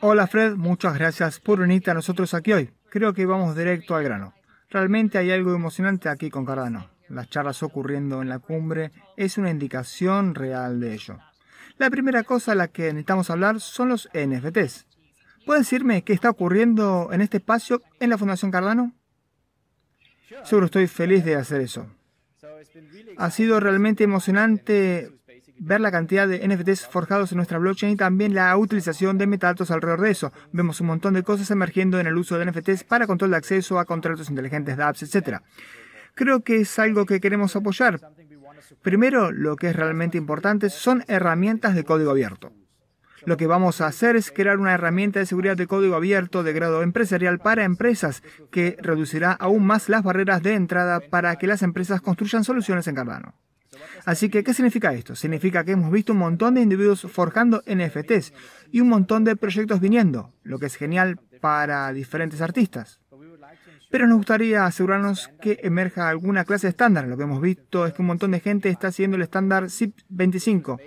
Hola Fred, muchas gracias por unirte a nosotros aquí hoy. Creo que vamos directo al grano. Realmente hay algo emocionante aquí con Cardano. Las charlas ocurriendo en la cumbre es una indicación real de ello. La primera cosa a la que necesitamos hablar son los NFTs. Puedes decirme qué está ocurriendo en este espacio en la Fundación Cardano? Seguro estoy feliz de hacer eso. Ha sido realmente emocionante ver la cantidad de NFTs forjados en nuestra blockchain y también la utilización de metadatos alrededor de eso. Vemos un montón de cosas emergiendo en el uso de NFTs para control de acceso a contratos inteligentes, dApps, etc. Creo que es algo que queremos apoyar. Primero, lo que es realmente importante son herramientas de código abierto. Lo que vamos a hacer es crear una herramienta de seguridad de código abierto de grado empresarial para empresas que reducirá aún más las barreras de entrada para que las empresas construyan soluciones en Cardano. Así que, ¿qué significa esto? Significa que hemos visto un montón de individuos forjando NFTs y un montón de proyectos viniendo, lo que es genial para diferentes artistas. Pero nos gustaría asegurarnos que emerja alguna clase estándar. Lo que hemos visto es que un montón de gente está siguiendo el estándar SIP 25,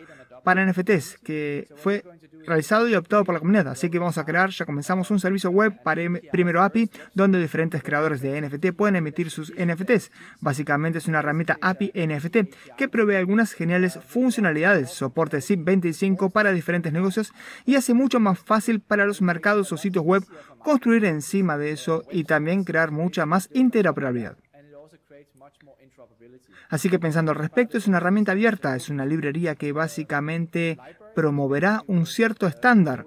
para NFTs que fue realizado y optado por la comunidad. Así que vamos a crear, ya comenzamos un servicio web para Primero API, donde diferentes creadores de NFT pueden emitir sus NFTs. Básicamente es una herramienta API NFT que provee algunas geniales funcionalidades, soporte SIP 25 para diferentes negocios y hace mucho más fácil para los mercados o sitios web construir encima de eso y también crear mucha más interoperabilidad. Así que pensando al respecto, es una herramienta abierta, es una librería que básicamente promoverá un cierto estándar.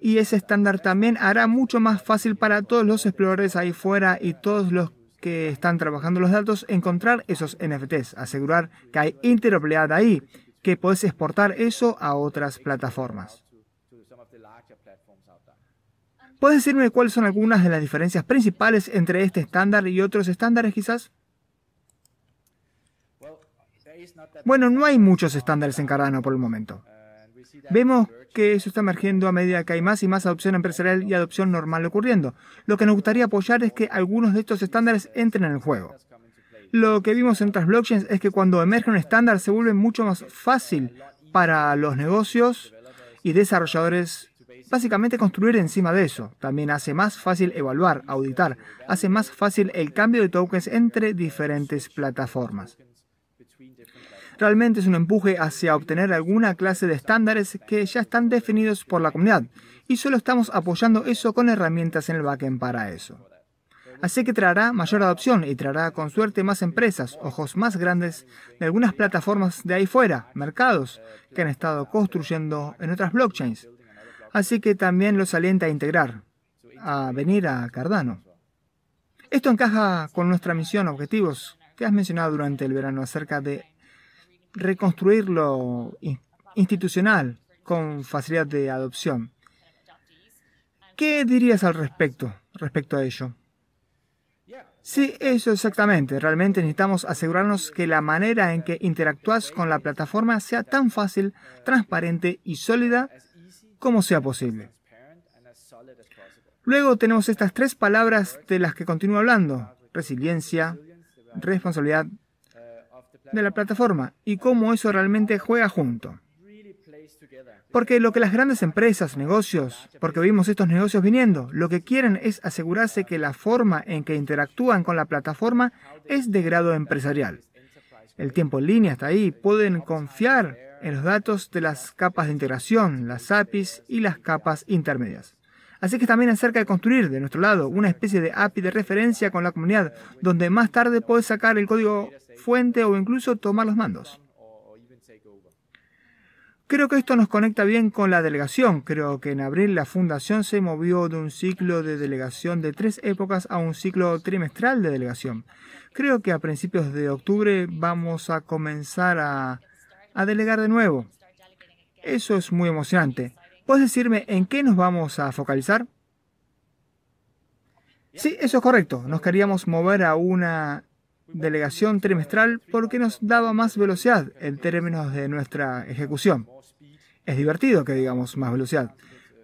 Y ese estándar también hará mucho más fácil para todos los exploradores ahí fuera y todos los que están trabajando los datos encontrar esos NFTs, asegurar que hay interoperabilidad ahí, que puedes exportar eso a otras plataformas. ¿Puedes decirme cuáles son algunas de las diferencias principales entre este estándar y otros estándares quizás? Bueno, no hay muchos estándares en Cardano por el momento. Vemos que eso está emergiendo a medida que hay más y más adopción empresarial y adopción normal ocurriendo. Lo que nos gustaría apoyar es que algunos de estos estándares entren en el juego. Lo que vimos en otras blockchains es que cuando emerge un estándar se vuelve mucho más fácil para los negocios y desarrolladores básicamente construir encima de eso. También hace más fácil evaluar, auditar, hace más fácil el cambio de tokens entre diferentes plataformas realmente es un empuje hacia obtener alguna clase de estándares que ya están definidos por la comunidad y solo estamos apoyando eso con herramientas en el backend para eso. Así que traerá mayor adopción y traerá con suerte más empresas, ojos más grandes de algunas plataformas de ahí fuera, mercados que han estado construyendo en otras blockchains. Así que también los alienta a integrar, a venir a Cardano. Esto encaja con nuestra misión objetivos que has mencionado durante el verano acerca de reconstruir lo institucional con facilidad de adopción. ¿Qué dirías al respecto, respecto a ello? Sí, eso exactamente. Realmente necesitamos asegurarnos que la manera en que interactúas con la plataforma sea tan fácil, transparente y sólida como sea posible. Luego tenemos estas tres palabras de las que continúo hablando. Resiliencia, responsabilidad de la plataforma y cómo eso realmente juega junto. Porque lo que las grandes empresas, negocios, porque vimos estos negocios viniendo, lo que quieren es asegurarse que la forma en que interactúan con la plataforma es de grado empresarial. El tiempo en línea está ahí, pueden confiar en los datos de las capas de integración, las APIs y las capas intermedias. Así que también acerca de construir de nuestro lado una especie de API de referencia con la comunidad, donde más tarde puedes sacar el código fuente o incluso tomar los mandos. Creo que esto nos conecta bien con la delegación. Creo que en abril la fundación se movió de un ciclo de delegación de tres épocas a un ciclo trimestral de delegación. Creo que a principios de octubre vamos a comenzar a, delegar de nuevo. Eso es muy emocionante. ¿Puedes decirme en qué nos vamos a focalizar? Sí, eso es correcto. Nos queríamos mover a una delegación trimestral porque nos daba más velocidad en términos de nuestra ejecución. Es divertido que digamos más velocidad,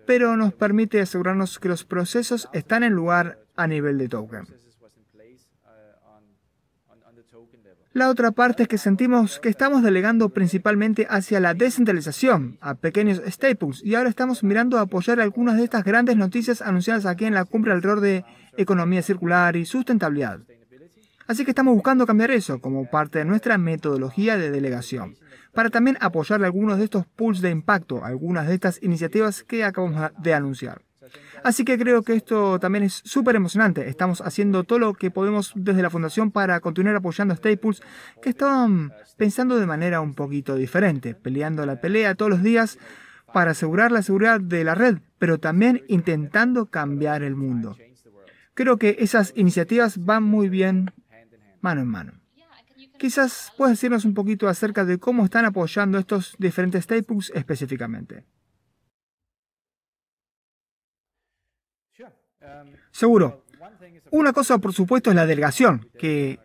pero nos permite asegurarnos que los procesos están en lugar a nivel de token. La otra parte es que sentimos que estamos delegando principalmente hacia la descentralización, a pequeños staples, y ahora estamos mirando a apoyar algunas de estas grandes noticias anunciadas aquí en la cumbre alrededor de economía circular y sustentabilidad. Así que estamos buscando cambiar eso como parte de nuestra metodología de delegación, para también apoyar algunos de estos pools de impacto, algunas de estas iniciativas que acabamos de anunciar. Así que creo que esto también es súper emocionante. Estamos haciendo todo lo que podemos desde la Fundación para continuar apoyando a Pools que estaban pensando de manera un poquito diferente, peleando la pelea todos los días para asegurar la seguridad de la red, pero también intentando cambiar el mundo. Creo que esas iniciativas van muy bien mano en mano. Quizás puedes decirnos un poquito acerca de cómo están apoyando estos diferentes tapebooks específicamente. Seguro. Una cosa, por supuesto, es la delegación, que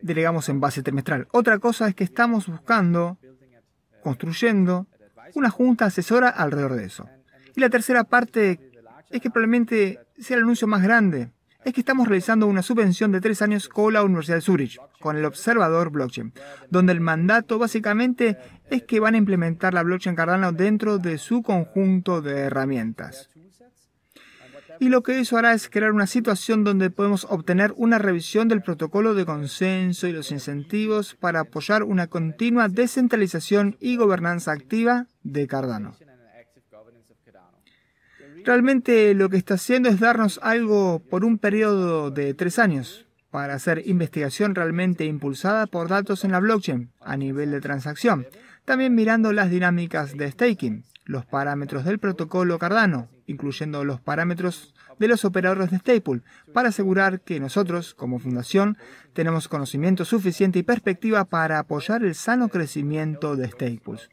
delegamos en base trimestral. Otra cosa es que estamos buscando, construyendo, una junta asesora alrededor de eso. Y la tercera parte es que probablemente sea el anuncio más grande es que estamos realizando una subvención de tres años con la Universidad de Zurich, con el observador blockchain, donde el mandato básicamente es que van a implementar la blockchain Cardano dentro de su conjunto de herramientas. Y lo que eso hará es crear una situación donde podemos obtener una revisión del protocolo de consenso y los incentivos para apoyar una continua descentralización y gobernanza activa de Cardano. Realmente lo que está haciendo es darnos algo por un periodo de tres años para hacer investigación realmente impulsada por datos en la blockchain a nivel de transacción, también mirando las dinámicas de staking, los parámetros del protocolo Cardano, incluyendo los parámetros de los operadores de Staple, para asegurar que nosotros, como fundación, tenemos conocimiento suficiente y perspectiva para apoyar el sano crecimiento de Staples.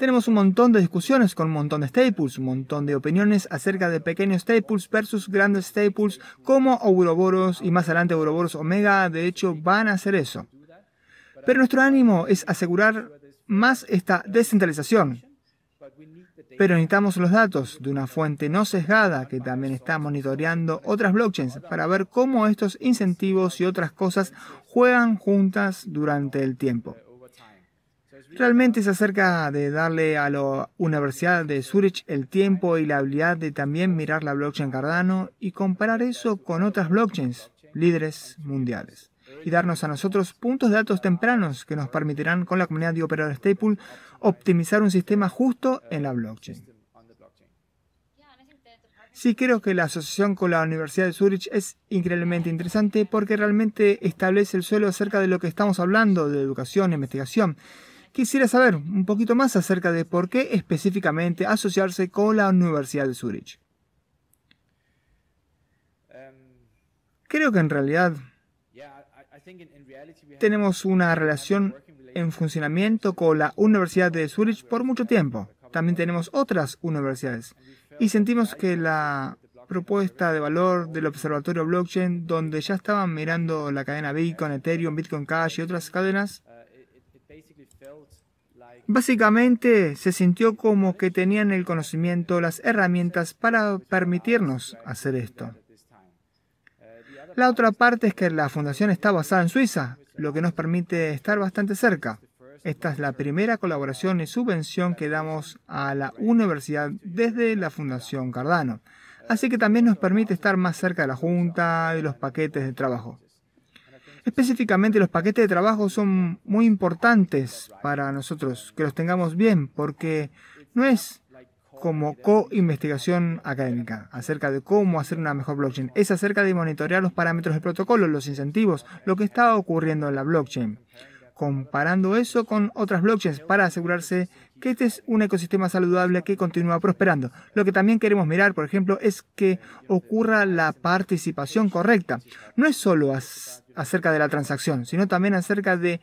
Tenemos un montón de discusiones con un montón de staples, un montón de opiniones acerca de pequeños staples versus grandes staples como Ouroboros y más adelante Ouroboros Omega, de hecho, van a hacer eso. Pero nuestro ánimo es asegurar más esta descentralización. Pero necesitamos los datos de una fuente no sesgada que también está monitoreando otras blockchains para ver cómo estos incentivos y otras cosas juegan juntas durante el tiempo. Realmente se acerca de darle a la Universidad de Zurich el tiempo y la habilidad de también mirar la blockchain Cardano y comparar eso con otras blockchains líderes mundiales y darnos a nosotros puntos de datos tempranos que nos permitirán con la comunidad de operadores Staple optimizar un sistema justo en la blockchain. Sí creo que la asociación con la Universidad de Zurich es increíblemente interesante porque realmente establece el suelo acerca de lo que estamos hablando de educación e investigación quisiera saber un poquito más acerca de por qué específicamente asociarse con la Universidad de Zurich. Creo que en realidad tenemos una relación en funcionamiento con la Universidad de Zurich por mucho tiempo. También tenemos otras universidades y sentimos que la propuesta de valor del Observatorio Blockchain, donde ya estaban mirando la cadena Bitcoin, Ethereum, Bitcoin Cash y otras cadenas, Básicamente se sintió como que tenían el conocimiento, las herramientas para permitirnos hacer esto. La otra parte es que la fundación está basada en Suiza, lo que nos permite estar bastante cerca. Esta es la primera colaboración y subvención que damos a la universidad desde la Fundación Cardano. Así que también nos permite estar más cerca de la Junta y los paquetes de trabajo. Específicamente los paquetes de trabajo son muy importantes para nosotros, que los tengamos bien, porque no es como co-investigación académica acerca de cómo hacer una mejor blockchain. Es acerca de monitorear los parámetros del protocolo, los incentivos, lo que está ocurriendo en la blockchain. Comparando eso con otras blockchains para asegurarse que este es un ecosistema saludable que continúa prosperando. Lo que también queremos mirar, por ejemplo, es que ocurra la participación correcta. No es solo acerca de la transacción, sino también acerca de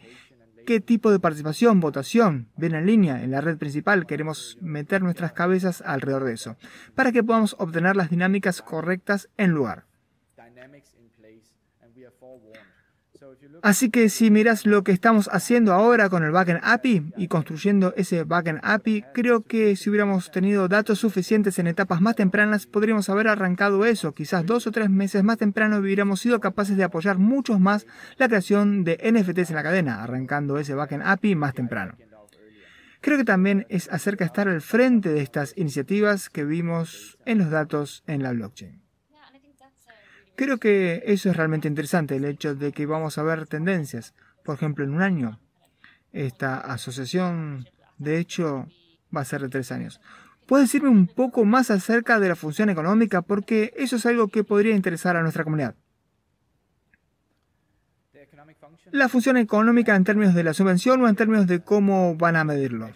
qué tipo de participación, votación, ven en línea, en la red principal. Queremos meter nuestras cabezas alrededor de eso, para que podamos obtener las dinámicas correctas en lugar. Así que si miras lo que estamos haciendo ahora con el backend API y construyendo ese backend API, creo que si hubiéramos tenido datos suficientes en etapas más tempranas, podríamos haber arrancado eso. Quizás dos o tres meses más temprano hubiéramos sido capaces de apoyar muchos más la creación de NFTs en la cadena, arrancando ese backend API más temprano. Creo que también es acerca de estar al frente de estas iniciativas que vimos en los datos en la blockchain. Creo que eso es realmente interesante, el hecho de que vamos a ver tendencias. Por ejemplo, en un año, esta asociación, de hecho, va a ser de tres años. ¿Puedes decirme un poco más acerca de la función económica? Porque eso es algo que podría interesar a nuestra comunidad. La función económica en términos de la subvención o en términos de cómo van a medirlo.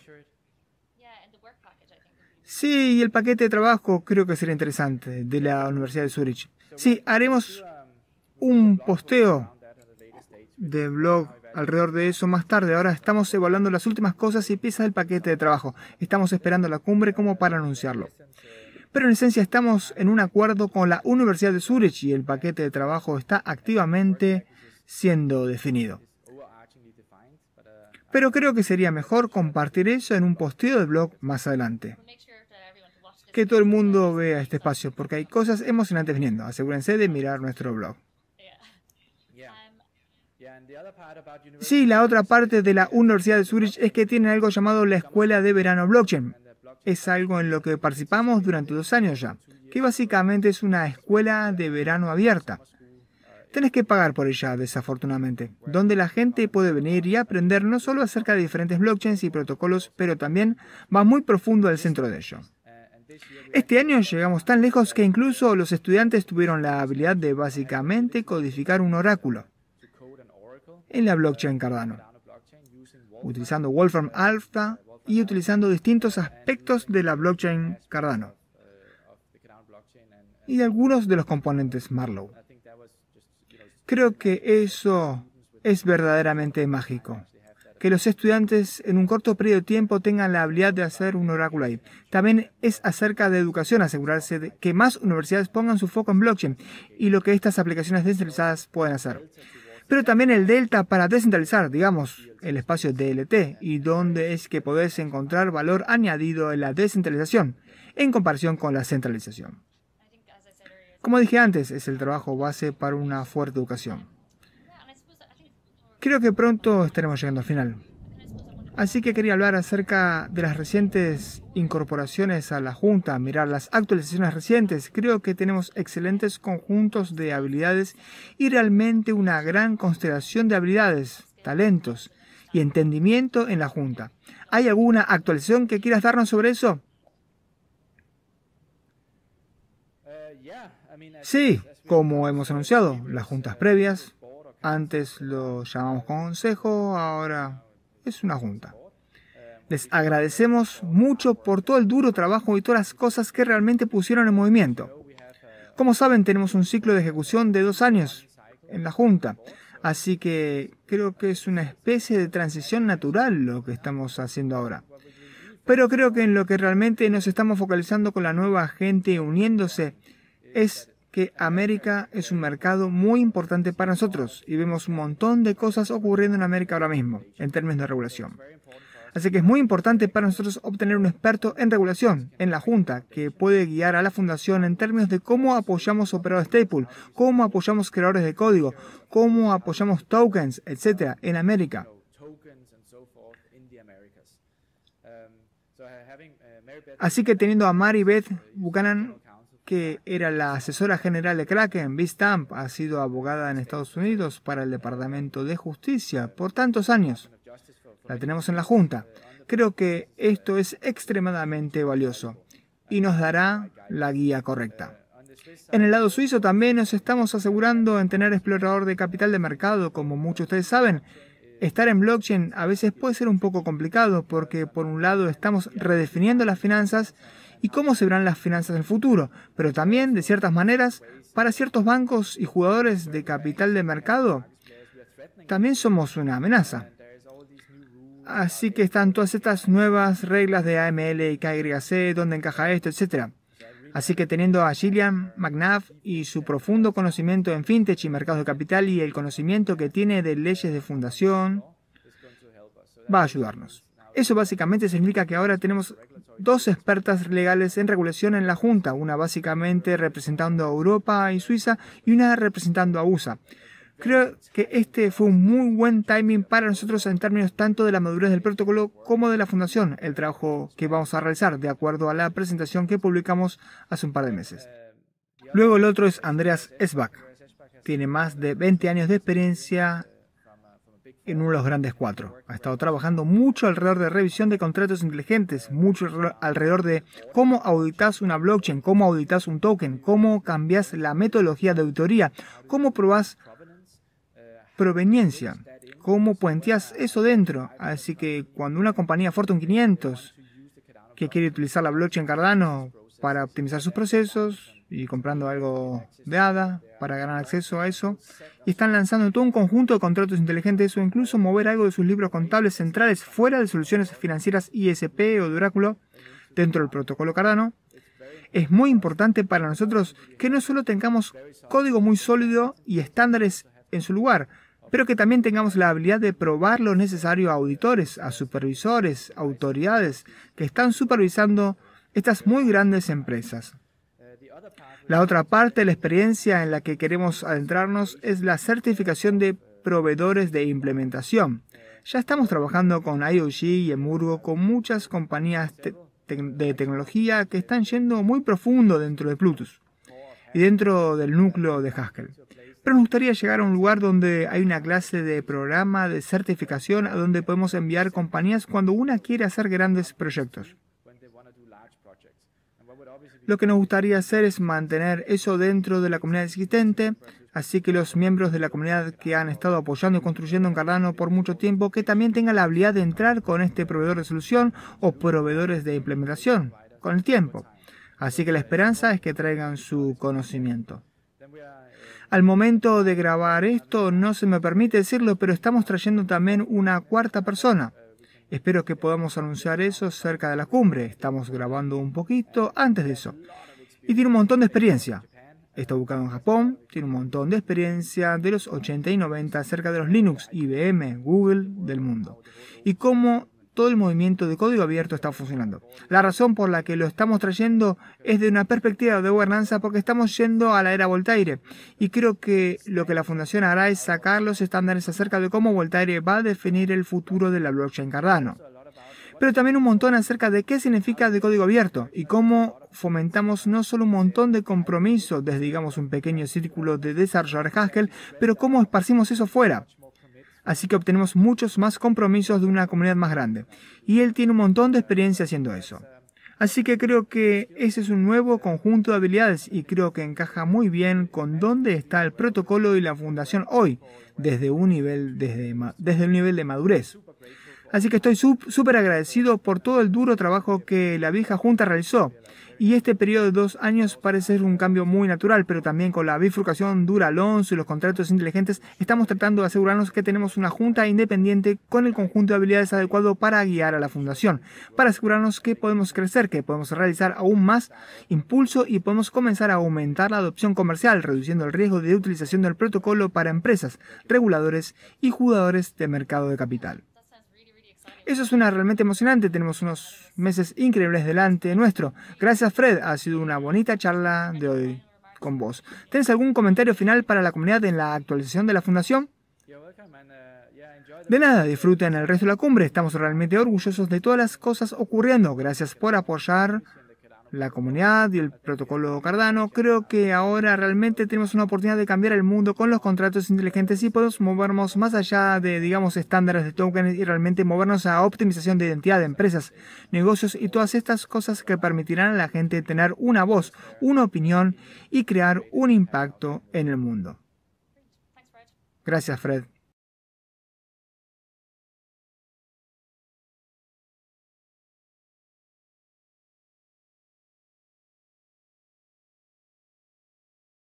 Sí, y el paquete de trabajo creo que sería interesante de la Universidad de Zurich. Sí, haremos un posteo de blog alrededor de eso más tarde. Ahora estamos evaluando las últimas cosas y piezas del paquete de trabajo. Estamos esperando la cumbre como para anunciarlo. Pero en esencia estamos en un acuerdo con la Universidad de Zurich y el paquete de trabajo está activamente siendo definido. Pero creo que sería mejor compartir eso en un posteo de blog más adelante que todo el mundo vea este espacio, porque hay cosas emocionantes viniendo. Asegúrense de mirar nuestro blog. Sí, la otra parte de la Universidad de Zurich es que tienen algo llamado la Escuela de Verano Blockchain. Es algo en lo que participamos durante dos años ya, que básicamente es una escuela de verano abierta. Tenés que pagar por ella, desafortunadamente, donde la gente puede venir y aprender no solo acerca de diferentes blockchains y protocolos, pero también va muy profundo al centro de ello. Este año llegamos tan lejos que incluso los estudiantes tuvieron la habilidad de básicamente codificar un oráculo en la blockchain Cardano, utilizando Wolfram Alpha y utilizando distintos aspectos de la blockchain Cardano y algunos de los componentes Marlowe. Creo que eso es verdaderamente mágico que los estudiantes en un corto periodo de tiempo tengan la habilidad de hacer un oráculo ahí. También es acerca de educación, asegurarse de que más universidades pongan su foco en blockchain y lo que estas aplicaciones descentralizadas pueden hacer. Pero también el delta para descentralizar, digamos, el espacio DLT y dónde es que podés encontrar valor añadido en la descentralización en comparación con la centralización. Como dije antes, es el trabajo base para una fuerte educación. Creo que pronto estaremos llegando al final. Así que quería hablar acerca de las recientes incorporaciones a la Junta, mirar las actualizaciones recientes. Creo que tenemos excelentes conjuntos de habilidades y realmente una gran constelación de habilidades, talentos y entendimiento en la Junta. ¿Hay alguna actualización que quieras darnos sobre eso? Eh, sí, como hemos anunciado, las juntas previas, antes lo llamamos consejo, ahora es una junta. Les agradecemos mucho por todo el duro trabajo y todas las cosas que realmente pusieron en movimiento. Como saben, tenemos un ciclo de ejecución de dos años en la Junta, así que creo que es una especie de transición natural lo que estamos haciendo ahora. Pero creo que en lo que realmente nos estamos focalizando con la nueva gente uniéndose es que América es un mercado muy importante para nosotros y vemos un montón de cosas ocurriendo en América ahora mismo en términos de regulación. Así que es muy importante para nosotros obtener un experto en regulación en la Junta que puede guiar a la Fundación en términos de cómo apoyamos operadores Staple, cómo apoyamos creadores de código, cómo apoyamos tokens, etcétera, en América. Así que teniendo a Beth Buchanan que era la asesora general de Kraken, Bistamp, ha sido abogada en Estados Unidos para el Departamento de Justicia por tantos años. La tenemos en la Junta. Creo que esto es extremadamente valioso y nos dará la guía correcta. En el lado suizo también nos estamos asegurando en tener explorador de capital de mercado, como muchos de ustedes saben. Estar en blockchain a veces puede ser un poco complicado porque por un lado estamos redefiniendo las finanzas y cómo se verán las finanzas del futuro, pero también, de ciertas maneras, para ciertos bancos y jugadores de capital de mercado, también somos una amenaza. Así que están todas estas nuevas reglas de AML y KYC, dónde encaja esto, etc. Así que teniendo a Gillian McNabb y su profundo conocimiento en fintech y mercados de capital y el conocimiento que tiene de leyes de fundación, va a ayudarnos. Eso básicamente significa que ahora tenemos dos expertas legales en regulación en la Junta, una básicamente representando a Europa y Suiza y una representando a USA. Creo que este fue un muy buen timing para nosotros en términos tanto de la madurez del protocolo como de la fundación, el trabajo que vamos a realizar de acuerdo a la presentación que publicamos hace un par de meses. Luego el otro es Andreas Esbach. Tiene más de 20 años de experiencia en uno de los grandes cuatro. Ha estado trabajando mucho alrededor de revisión de contratos inteligentes, mucho alrededor de cómo auditas una blockchain, cómo auditas un token, cómo cambias la metodología de auditoría, cómo pruebas proveniencia, cómo puenteas eso dentro. Así que cuando una compañía Fortune 500 que quiere utilizar la blockchain Cardano para optimizar sus procesos, y comprando algo de ADA para ganar acceso a eso. Y están lanzando todo un conjunto de contratos inteligentes o incluso mover algo de sus libros contables centrales fuera de soluciones financieras ISP o de Oráculo dentro del protocolo Cardano. Es muy importante para nosotros que no solo tengamos código muy sólido y estándares en su lugar, pero que también tengamos la habilidad de probar lo necesario a auditores, a supervisores, autoridades que están supervisando estas muy grandes empresas. La otra parte de la experiencia en la que queremos adentrarnos es la certificación de proveedores de implementación. Ya estamos trabajando con IoG y Emurgo, con muchas compañías de tecnología que están yendo muy profundo dentro de Plutus y dentro del núcleo de Haskell. Pero nos gustaría llegar a un lugar donde hay una clase de programa de certificación a donde podemos enviar compañías cuando una quiere hacer grandes proyectos. Lo que nos gustaría hacer es mantener eso dentro de la comunidad existente, así que los miembros de la comunidad que han estado apoyando y construyendo en Cardano por mucho tiempo, que también tengan la habilidad de entrar con este proveedor de solución o proveedores de implementación con el tiempo. Así que la esperanza es que traigan su conocimiento. Al momento de grabar esto no se me permite decirlo, pero estamos trayendo también una cuarta persona. Espero que podamos anunciar eso cerca de la cumbre. Estamos grabando un poquito antes de eso. Y tiene un montón de experiencia. Está ubicado en Japón, tiene un montón de experiencia de los 80 y 90 acerca de los Linux, IBM, Google del mundo. Y cómo todo el movimiento de código abierto está funcionando. La razón por la que lo estamos trayendo es de una perspectiva de gobernanza porque estamos yendo a la era Voltaire y creo que lo que la fundación hará es sacar los estándares acerca de cómo Voltaire va a definir el futuro de la blockchain Cardano pero también un montón acerca de qué significa de código abierto y cómo fomentamos no solo un montón de compromiso desde digamos un pequeño círculo de desarrollar Haskell, pero cómo esparcimos eso fuera así que obtenemos muchos más compromisos de una comunidad más grande. Y él tiene un montón de experiencia haciendo eso. Así que creo que ese es un nuevo conjunto de habilidades y creo que encaja muy bien con dónde está el protocolo y la fundación hoy, desde un nivel, desde el nivel de madurez. Así que estoy súper agradecido por todo el duro trabajo que la vieja junta realizó y este periodo de dos años parece ser un cambio muy natural, pero también con la bifurcación Dura Alonso y los contratos inteligentes, estamos tratando de asegurarnos que tenemos una junta independiente con el conjunto de habilidades adecuado para guiar a la fundación, para asegurarnos que podemos crecer, que podemos realizar aún más impulso y podemos comenzar a aumentar la adopción comercial, reduciendo el riesgo de utilización del protocolo para empresas, reguladores y jugadores de mercado de capital. Eso es una realmente emocionante, tenemos unos meses increíbles delante nuestro. Gracias Fred, ha sido una bonita charla de hoy con vos. Tienes algún comentario final para la comunidad en la actualización de la fundación? De nada, disfruten el resto de la cumbre, estamos realmente orgullosos de todas las cosas ocurriendo. Gracias por apoyar la comunidad y el protocolo Cardano, creo que ahora realmente tenemos una oportunidad de cambiar el mundo con los contratos inteligentes y podemos movernos más allá de, digamos, estándares de tokens y realmente movernos a optimización de identidad de empresas, negocios y todas estas cosas que permitirán a la gente tener una voz, una opinión y crear un impacto en el mundo. Gracias, Fred.